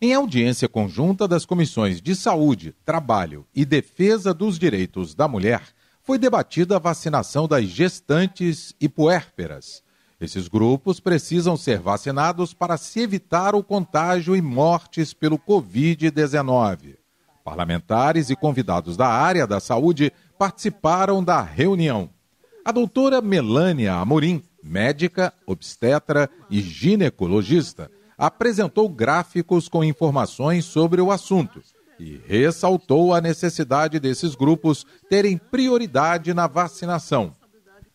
Em audiência conjunta das comissões de Saúde, Trabalho e Defesa dos Direitos da Mulher, foi debatida a vacinação das gestantes e puérperas. Esses grupos precisam ser vacinados para se evitar o contágio e mortes pelo Covid-19. Parlamentares e convidados da área da saúde participaram da reunião. A doutora Melânia Amorim, médica, obstetra e ginecologista, apresentou gráficos com informações sobre o assunto e ressaltou a necessidade desses grupos terem prioridade na vacinação.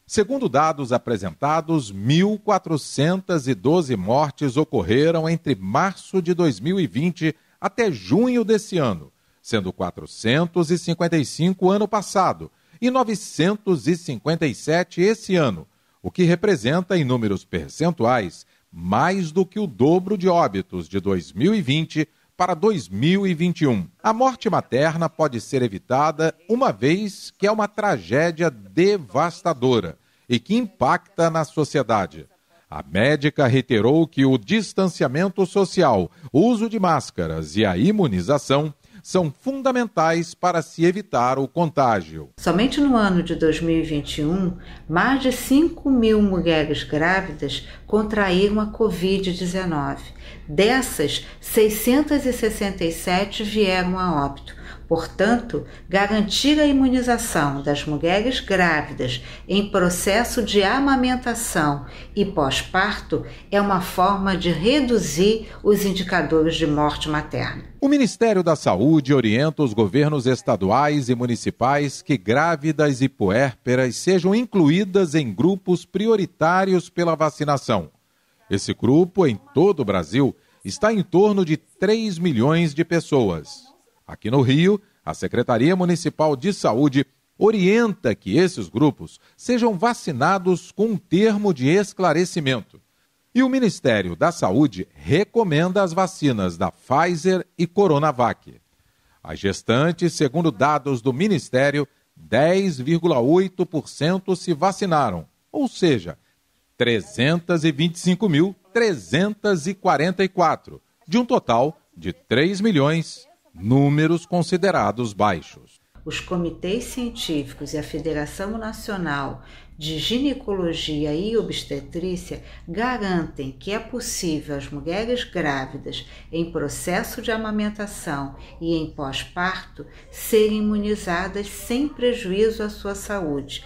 Segundo dados apresentados, 1.412 mortes ocorreram entre março de 2020 até junho desse ano, sendo 455 ano passado e 957 esse ano, o que representa, em números percentuais, mais do que o dobro de óbitos de 2020 para 2021. A morte materna pode ser evitada uma vez que é uma tragédia devastadora e que impacta na sociedade. A médica reiterou que o distanciamento social, o uso de máscaras e a imunização são fundamentais para se evitar o contágio. Somente no ano de 2021, mais de 5 mil mulheres grávidas contraíram a Covid-19. Dessas, 667 vieram a óbito Portanto, garantir a imunização das mulheres grávidas em processo de amamentação e pós-parto é uma forma de reduzir os indicadores de morte materna. O Ministério da Saúde orienta os governos estaduais e municipais que grávidas e puérperas sejam incluídas em grupos prioritários pela vacinação. Esse grupo, em todo o Brasil, está em torno de 3 milhões de pessoas. Aqui no Rio, a Secretaria Municipal de Saúde orienta que esses grupos sejam vacinados com um termo de esclarecimento. E o Ministério da Saúde recomenda as vacinas da Pfizer e Coronavac. As gestantes, segundo dados do Ministério, 10,8% se vacinaram, ou seja, 325.344, de um total de 3 milhões números considerados baixos. Os comitês científicos e a Federação Nacional de Ginecologia e Obstetrícia garantem que é possível as mulheres grávidas em processo de amamentação e em pós-parto serem imunizadas sem prejuízo à sua saúde,